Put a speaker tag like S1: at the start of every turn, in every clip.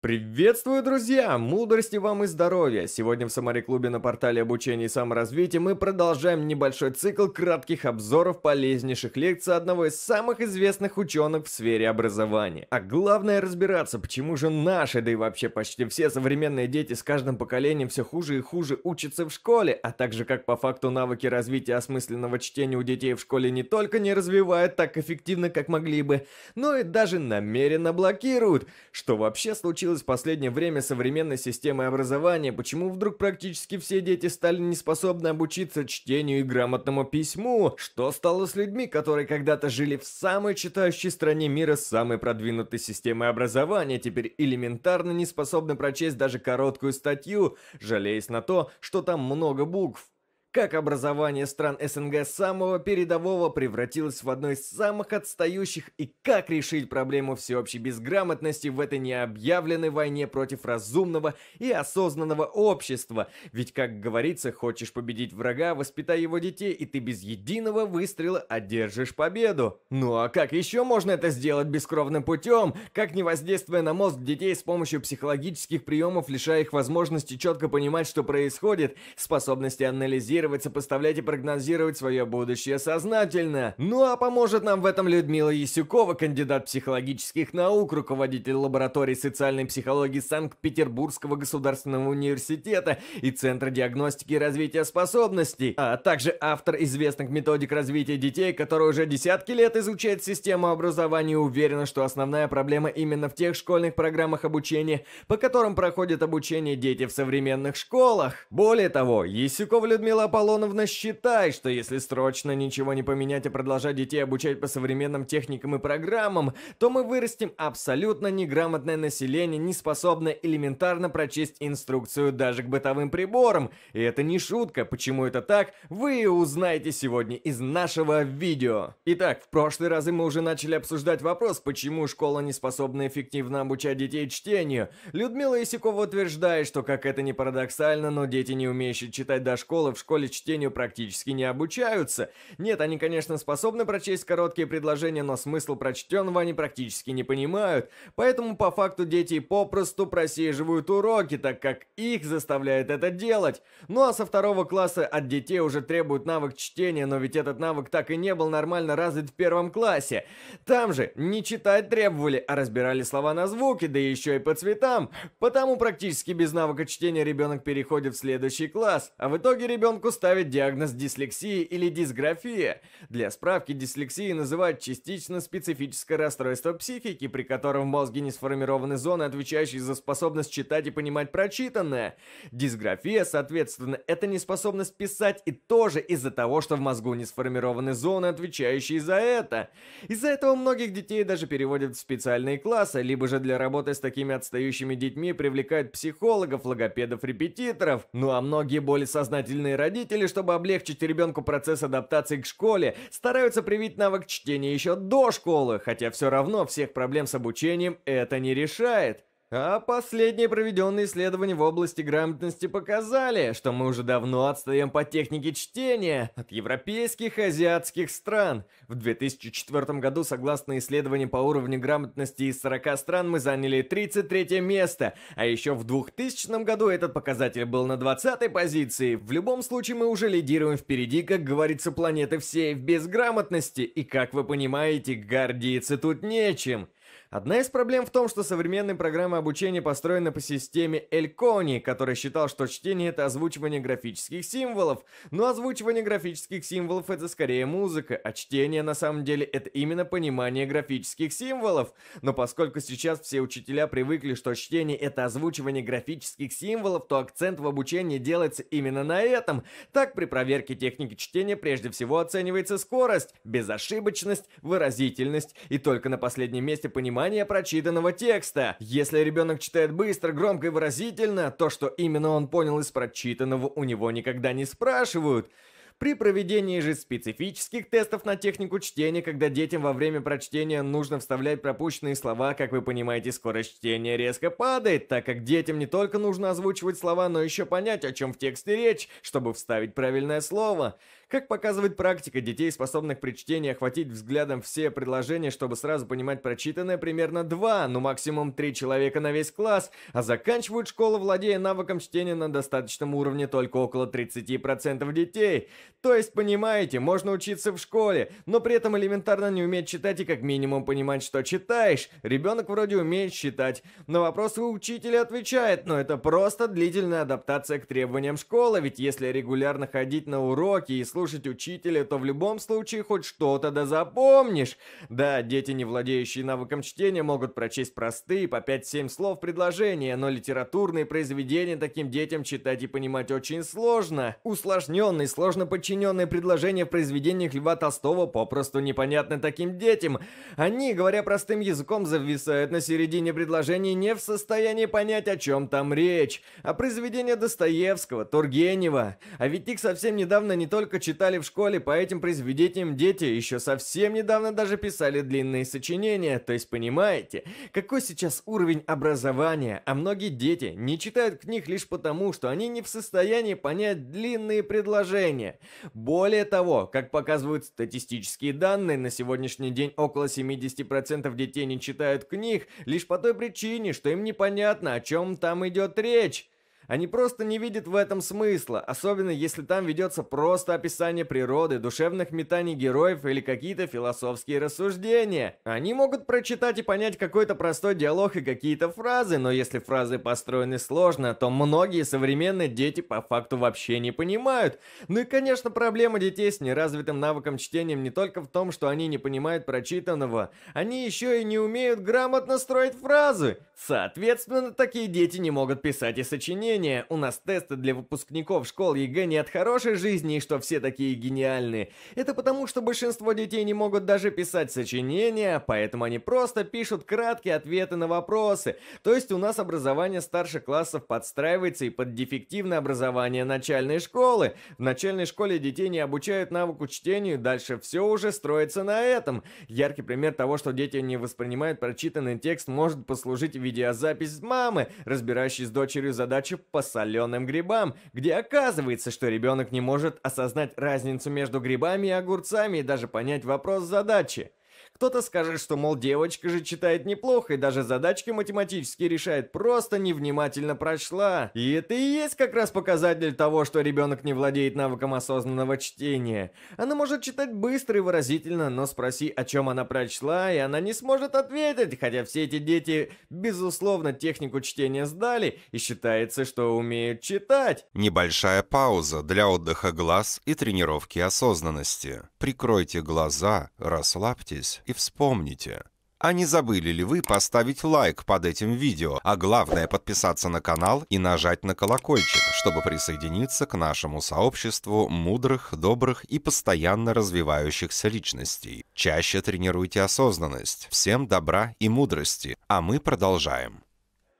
S1: Приветствую, друзья! Мудрости вам и здоровья! Сегодня в Самаре-клубе на портале обучения и саморазвития мы продолжаем небольшой цикл кратких обзоров полезнейших лекций одного из самых известных ученых в сфере образования. А главное разбираться, почему же наши, да и вообще почти все современные дети с каждым поколением все хуже и хуже учатся в школе, а также как по факту навыки развития осмысленного чтения у детей в школе не только не развивают так эффективно, как могли бы, но и даже намеренно блокируют, что вообще случилось случилось в последнее время современной системой образования? Почему вдруг практически все дети стали не способны обучиться чтению и грамотному письму? Что стало с людьми, которые когда-то жили в самой читающей стране мира с самой продвинутой системой образования, теперь элементарно не способны прочесть даже короткую статью, жалеясь на то, что там много букв? как образование стран СНГ самого передового превратилось в одно из самых отстающих и как решить проблему всеобщей безграмотности в этой необъявленной войне против разумного и осознанного общества. Ведь, как говорится, хочешь победить врага, воспитай его детей, и ты без единого выстрела одержишь победу. Ну а как еще можно это сделать бескровным путем, как не воздействуя на мозг детей с помощью психологических приемов, лишая их возможности четко понимать, что происходит, способности анализировать, анализировать, сопоставлять и прогнозировать свое будущее сознательно. Ну а поможет нам в этом Людмила Ясюкова, кандидат психологических наук, руководитель лаборатории социальной психологии Санкт-Петербургского государственного университета и Центра диагностики и развития способностей, а также автор известных методик развития детей, который уже десятки лет изучает систему образования и уверена, что основная проблема именно в тех школьных программах обучения, по которым проходит обучение дети в современных школах. Более того, Есюкова Людмила Аполлоновна, считай, что если срочно ничего не поменять и продолжать детей обучать по современным техникам и программам, то мы вырастим абсолютно неграмотное население, не способное элементарно прочесть инструкцию даже к бытовым приборам. И это не шутка, почему это так, вы узнаете сегодня из нашего видео. Итак, в прошлые разы мы уже начали обсуждать вопрос, почему школа не способна эффективно обучать детей чтению. Людмила Исякова утверждает, что как это не парадоксально, но дети, не умеющие читать до школы, в школе школе чтению практически не обучаются. Нет, они, конечно, способны прочесть короткие предложения, но смысл прочтенного они практически не понимают. Поэтому по факту дети попросту просеивают уроки, так как их заставляет это делать. Ну а со второго класса от детей уже требуют навык чтения, но ведь этот навык так и не был нормально развит в первом классе. Там же не читать требовали, а разбирали слова на звуки, да еще и по цветам. Потому практически без навыка чтения ребенок переходит в следующий класс, а в итоге ребенку ребенку ставят диагноз дислексии или дисграфия. Для справки, дислексии называют частично специфическое расстройство психики, при котором в мозге не сформированы зоны, отвечающие за способность читать и понимать прочитанное. Дисграфия, соответственно, это неспособность писать и тоже из-за того, что в мозгу не сформированы зоны, отвечающие за это. Из-за этого многих детей даже переводят в специальные классы, либо же для работы с такими отстающими детьми привлекают психологов, логопедов, репетиторов. Ну а многие более сознательные родители Родители, чтобы облегчить ребенку процесс адаптации к школе, стараются привить навык чтения еще до школы, хотя все равно всех проблем с обучением это не решает. А последние проведенные исследования в области грамотности показали, что мы уже давно отстаем по технике чтения от европейских и азиатских стран. В 2004 году, согласно исследованию по уровню грамотности из 40 стран, мы заняли 33 место, а еще в 2000 году этот показатель был на 20 позиции. В любом случае мы уже лидируем впереди, как говорится, планеты всей в безграмотности, и как вы понимаете, гордиться тут нечем. Одна из проблем в том, что современные программы обучения построены по системе Элькони, который считал, что чтение — это озвучивание графических символов. Но озвучивание графических символов — это скорее музыка, а чтение на самом деле — это именно понимание графических символов. Но поскольку сейчас все учителя привыкли, что чтение — это озвучивание графических символов, то акцент в обучении делается именно на этом. Так, при проверке техники чтения прежде всего оценивается скорость, безошибочность, выразительность и только на последнем месте понимание понимание прочитанного текста. Если ребенок читает быстро, громко и выразительно, то, что именно он понял из прочитанного, у него никогда не спрашивают. При проведении же специфических тестов на технику чтения, когда детям во время прочтения нужно вставлять пропущенные слова, как вы понимаете, скорость чтения резко падает, так как детям не только нужно озвучивать слова, но еще понять, о чем в тексте речь, чтобы вставить правильное слово. Как показывает практика, детей, способных при чтении охватить взглядом все предложения, чтобы сразу понимать прочитанное, примерно два, ну максимум три человека на весь класс, а заканчивают школу, владея навыком чтения на достаточном уровне только около 30% детей. То есть, понимаете, можно учиться в школе, но при этом элементарно не уметь читать и как минимум понимать, что читаешь. Ребенок вроде умеет считать. На вопросы у учителя отвечает, но это просто длительная адаптация к требованиям школы, ведь если регулярно ходить на уроки и слушать, слушать учителя, то в любом случае хоть что-то да запомнишь. Да, дети, не владеющие навыком чтения, могут прочесть простые по 5-7 слов предложения, но литературные произведения таким детям читать и понимать очень сложно. Усложненные, сложно подчиненные предложения в произведениях Льва Толстого попросту непонятны таким детям. Они, говоря простым языком, зависают на середине предложений не в состоянии понять, о чем там речь. А произведения Достоевского, Тургенева. А ведь их совсем недавно не только читали в школе по этим произведениям дети еще совсем недавно даже писали длинные сочинения, то есть понимаете, какой сейчас уровень образования, а многие дети не читают книг лишь потому, что они не в состоянии понять длинные предложения. Более того, как показывают статистические данные, на сегодняшний день около 70% детей не читают книг лишь по той причине, что им непонятно, о чем там идет речь. Они просто не видят в этом смысла, особенно если там ведется просто описание природы, душевных метаний героев или какие-то философские рассуждения. Они могут прочитать и понять какой-то простой диалог и какие-то фразы, но если фразы построены сложно, то многие современные дети по факту вообще не понимают. Ну и, конечно, проблема детей с неразвитым навыком чтения не только в том, что они не понимают прочитанного, они еще и не умеют грамотно строить фразы. Соответственно, такие дети не могут писать и сочинения достижение, у нас тесты для выпускников школ ЕГЭ не от хорошей жизни что все такие гениальные. Это потому, что большинство детей не могут даже писать сочинения, поэтому они просто пишут краткие ответы на вопросы. То есть у нас образование старших классов подстраивается и под дефективное образование начальной школы. В начальной школе детей не обучают навыку чтению, дальше все уже строится на этом. Яркий пример того, что дети не воспринимают прочитанный текст, может послужить видеозапись мамы, разбирающей с дочерью задачи по соленым грибам, где оказывается, что ребенок не может осознать разницу между грибами и огурцами и даже понять вопрос задачи. Кто-то скажет, что, мол, девочка же читает неплохо и даже задачки математические решает, просто невнимательно прочла. И это и есть как раз показатель того, что ребенок не владеет навыком осознанного чтения. Она может читать быстро и выразительно, но спроси, о чем она прочла, и она не сможет ответить, хотя все эти дети, безусловно, технику чтения сдали, и
S2: считается, что умеют читать. Небольшая пауза для отдыха глаз и тренировки осознанности. Прикройте глаза, расслабьтесь и вспомните. А не забыли ли вы поставить лайк под этим видео, а главное подписаться на канал и нажать на колокольчик, чтобы присоединиться к нашему сообществу мудрых, добрых и постоянно развивающихся личностей. Чаще тренируйте осознанность. Всем добра и мудрости. А мы продолжаем.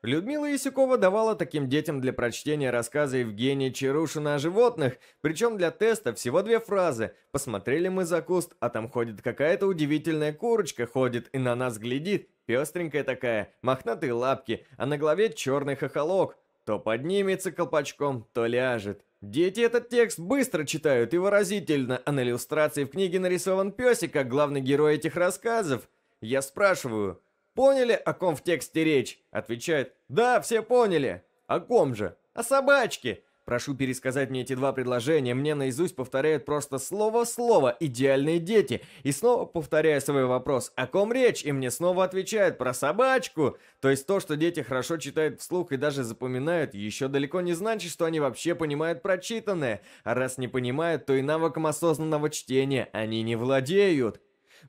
S1: Людмила Ясюкова давала таким детям для прочтения рассказы Евгения Чарушина о животных, причем для теста всего две фразы «Посмотрели мы за куст, а там ходит какая-то удивительная курочка, ходит и на нас глядит, пестренькая такая, мохнатые лапки, а на голове черный хохолок, то поднимется колпачком, то ляжет». Дети этот текст быстро читают и выразительно, а на иллюстрации в книге нарисован песик, как главный герой этих рассказов. Я спрашиваю – Поняли, о ком в тексте речь?» Отвечает, «Да, все поняли». «О ком же?» «О собачке». Прошу пересказать мне эти два предложения, мне наизусть повторяют просто слово-слово «идеальные дети». И снова повторяю свой вопрос «О ком речь?» И мне снова отвечают «Про собачку». То есть то, что дети хорошо читают вслух и даже запоминают, еще далеко не значит, что они вообще понимают прочитанное. А раз не понимают, то и навыком осознанного чтения они не владеют.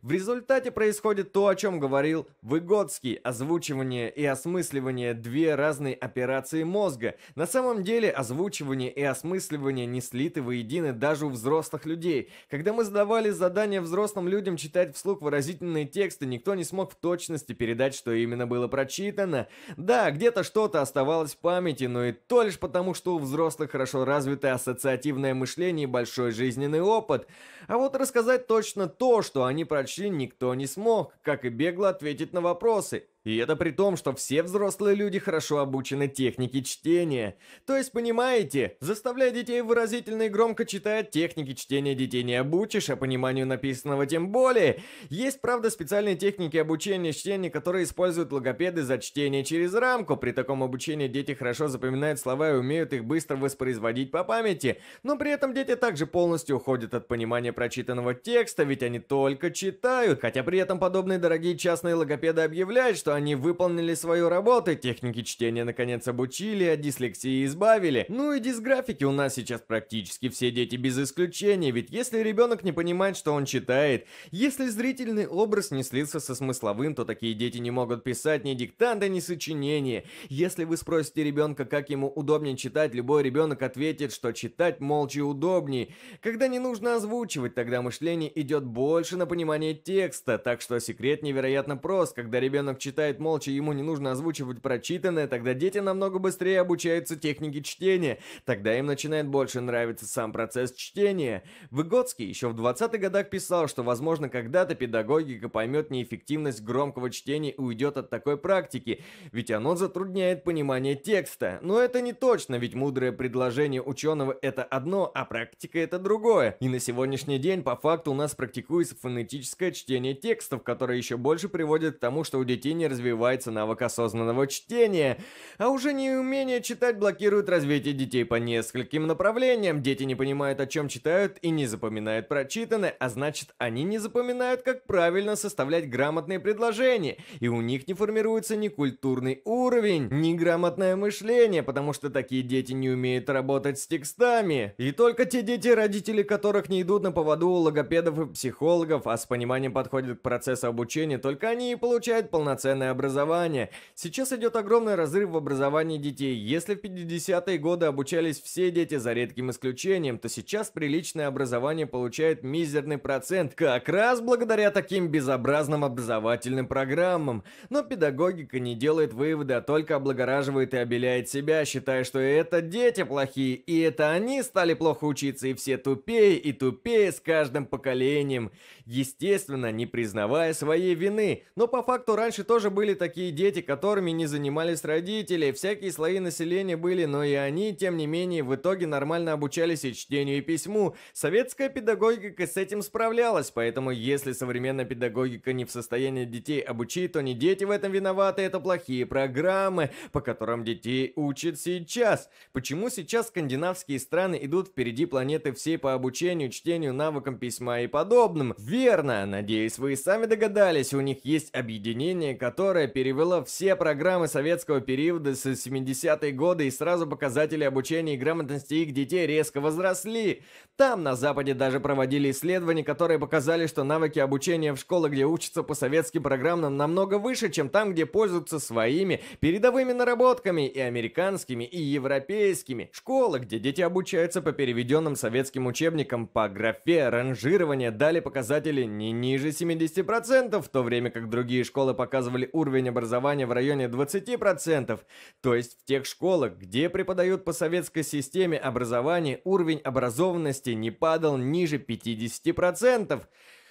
S1: В результате происходит то, о чем говорил Выгодский, озвучивание и осмысливание – две разные операции мозга. На самом деле озвучивание и осмысливание не слиты воедино даже у взрослых людей. Когда мы задавали задание взрослым людям читать вслух выразительные тексты, никто не смог в точности передать, что именно было прочитано. Да, где-то что-то оставалось в памяти, но и то лишь потому, что у взрослых хорошо развито ассоциативное мышление и большой жизненный опыт. А вот рассказать точно то, что они прочитали, прочли никто не смог, как и бегло ответить на вопросы, и это при том, что все взрослые люди хорошо обучены технике чтения. То есть, понимаете, заставляя детей выразительно и громко читать, техники чтения детей не обучишь, а пониманию написанного тем более. Есть, правда, специальные техники обучения чтения, которые используют логопеды за чтение через рамку. При таком обучении дети хорошо запоминают слова и умеют их быстро воспроизводить по памяти. Но при этом дети также полностью уходят от понимания прочитанного текста, ведь они только читают. Хотя при этом подобные дорогие частные логопеды объявляют, что что они выполнили свою работу, техники чтения наконец обучили, от а дислексии избавили. Ну и дисграфики у нас сейчас практически все дети без исключения, ведь если ребенок не понимает, что он читает, если зрительный образ не слился со смысловым, то такие дети не могут писать ни диктанты, ни сочинения. Если вы спросите ребенка, как ему удобнее читать, любой ребенок ответит, что читать молча удобнее. Когда не нужно озвучивать, тогда мышление идет больше на понимание текста, так что секрет невероятно прост, когда ребенок читает читает молча, ему не нужно озвучивать прочитанное, тогда дети намного быстрее обучаются технике чтения, тогда им начинает больше нравиться сам процесс чтения. Выгодский еще в 20-х годах писал, что, возможно, когда-то педагогика поймет неэффективность громкого чтения и уйдет от такой практики, ведь оно затрудняет понимание текста. Но это не точно, ведь мудрое предложение ученого – это одно, а практика – это другое. И на сегодняшний день, по факту, у нас практикуется фонетическое чтение текстов, которое еще больше приводит к тому, что у детей не развивается навык осознанного чтения, а уже неумение читать блокирует развитие детей по нескольким направлениям. Дети не понимают, о чем читают и не запоминают прочитанное, а значит, они не запоминают, как правильно составлять грамотные предложения, и у них не формируется ни культурный уровень, ни грамотное мышление, потому что такие дети не умеют работать с текстами. И только те дети, родители которых не идут на поводу у логопедов и психологов, а с пониманием подходят к процессу обучения, только они и получают полноценное современное образование. Сейчас идет огромный разрыв в образовании детей. Если в 50-е годы обучались все дети за редким исключением, то сейчас приличное образование получает мизерный процент, как раз благодаря таким безобразным образовательным программам. Но педагогика не делает выводы, а только облагораживает и обеляет себя, считая, что это дети плохие, и это они стали плохо учиться, и все тупее и тупее с каждым поколением. Естественно, не признавая своей вины, но по факту раньше тоже тоже были такие дети, которыми не занимались родители, всякие слои населения были, но и они, тем не менее, в итоге нормально обучались и чтению, и письму. Советская педагогика с этим справлялась, поэтому если современная педагогика не в состоянии детей обучить, то не дети в этом виноваты, это плохие программы, по которым детей учат сейчас. Почему сейчас скандинавские страны идут впереди планеты всей по обучению, чтению, навыкам письма и подобным? Верно, надеюсь, вы и сами догадались, у них есть объединение, которое которая перевела все программы советского периода с 70-е годы и сразу показатели обучения и грамотности их детей резко возросли. Там на Западе даже проводили исследования, которые показали, что навыки обучения в школах, где учатся по советским программам, намного выше, чем там, где пользуются своими передовыми наработками и американскими, и европейскими. Школы, где дети обучаются по переведенным советским учебникам по графе ранжирования, дали показатели не ниже 70%, в то время как другие школы показывали уровень образования в районе 20%, то есть в тех школах, где преподают по советской системе образования, уровень образованности не падал ниже 50%.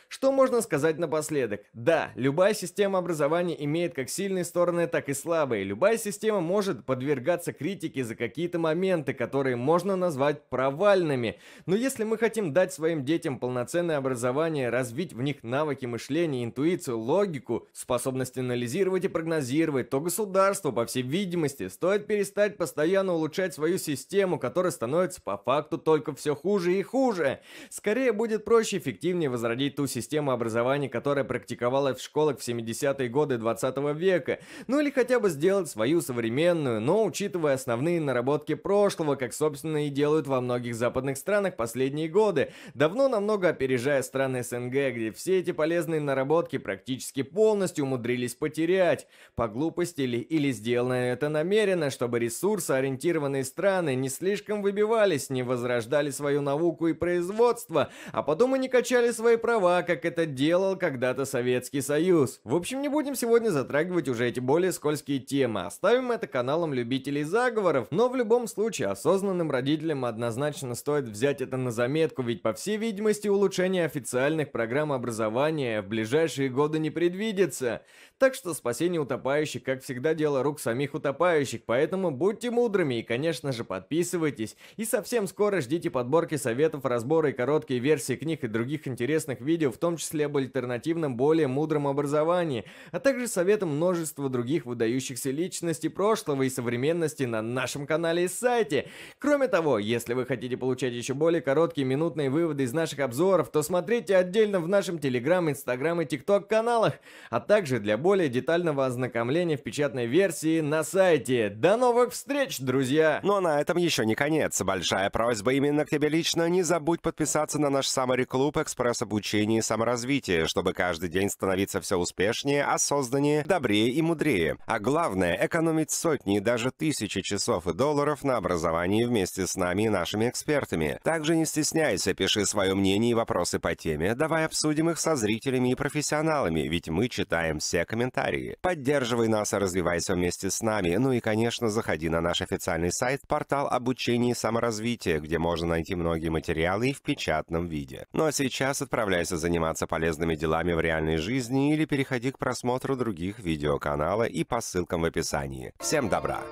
S1: Что можно сказать напоследок? Да, любая система образования имеет как сильные стороны, так и слабые. Любая система может подвергаться критике за какие-то моменты, которые можно назвать провальными. Но если мы хотим дать своим детям полноценное образование, развить в них навыки мышления, интуицию, логику, способность анализировать и прогнозировать, то государству, по всей видимости, стоит перестать постоянно улучшать свою систему, которая становится по факту только все хуже и хуже. Скорее будет проще и эффективнее возродить ту систему, системы образования, которая практиковалась в школах в 70-е годы 20 -го века, ну или хотя бы сделать свою современную, но учитывая основные наработки прошлого, как собственно и делают во многих западных странах последние годы, давно намного опережая страны СНГ, где все эти полезные наработки практически полностью умудрились потерять, по глупости ли или сделано это намеренно, чтобы ресурсы ориентированные страны не слишком выбивались, не возрождали свою науку и производство, а потом и не качали свои права, как это делал когда-то Советский Союз. В общем, не будем сегодня затрагивать уже эти более скользкие темы, оставим это каналам любителей заговоров, но в любом случае осознанным родителям однозначно стоит взять это на заметку, ведь по всей видимости улучшение официальных программ образования в ближайшие годы не предвидится. Так что спасение утопающих, как всегда, дело рук самих утопающих, поэтому будьте мудрыми и, конечно же, подписывайтесь. И совсем скоро ждите подборки советов, разборы и короткие версии книг и других интересных видео в в том числе об альтернативном, более мудром образовании, а также советом множества других выдающихся личностей прошлого и современности на нашем канале и сайте. Кроме того, если вы хотите получать еще более короткие минутные выводы из наших обзоров, то смотрите отдельно в нашем Телеграм, Инстаграм и ТикТок каналах, а также для более
S2: детального ознакомления в печатной версии на сайте. До новых встреч, друзья! Но ну, а на этом еще не конец. Большая просьба именно к тебе лично. Не забудь подписаться на наш Summary Club Экспресс Обучения саморазвитие, чтобы каждый день становиться все успешнее, осознаннее, а добрее и мудрее. А главное, экономить сотни и даже тысячи часов и долларов на образовании вместе с нами и нашими экспертами. Также не стесняйся, пиши свое мнение и вопросы по теме, давай обсудим их со зрителями и профессионалами, ведь мы читаем все комментарии. Поддерживай нас, и развивайся вместе с нами. Ну и, конечно, заходи на наш официальный сайт, портал обучения и саморазвития, где можно найти многие материалы и в печатном виде. Ну а сейчас отправляйся заниматься заниматься полезными делами в реальной жизни или переходи к просмотру других видеоканала и по ссылкам в описании. Всем добра!